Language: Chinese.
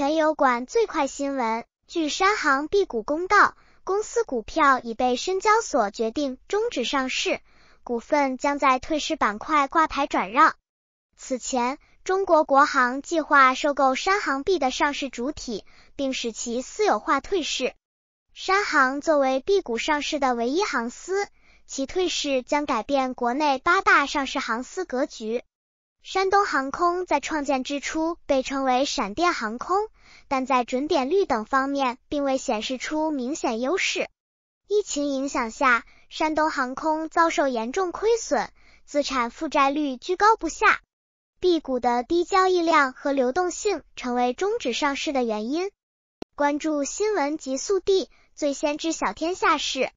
全油管最快新闻，据山航 B 股公告，公司股票已被深交所决定终止上市，股份将在退市板块挂牌转让。此前，中国国航计划收购山航 B 的上市主体，并使其私有化退市。山航作为 B 股上市的唯一航司，其退市将改变国内八大上市航司格局。山东航空在创建之初被称为“闪电航空”，但在准点率等方面并未显示出明显优势。疫情影响下，山东航空遭受严重亏损，资产负债率居高不下。B 股的低交易量和流动性成为终止上市的原因。关注新闻极速递，最先知晓天下事。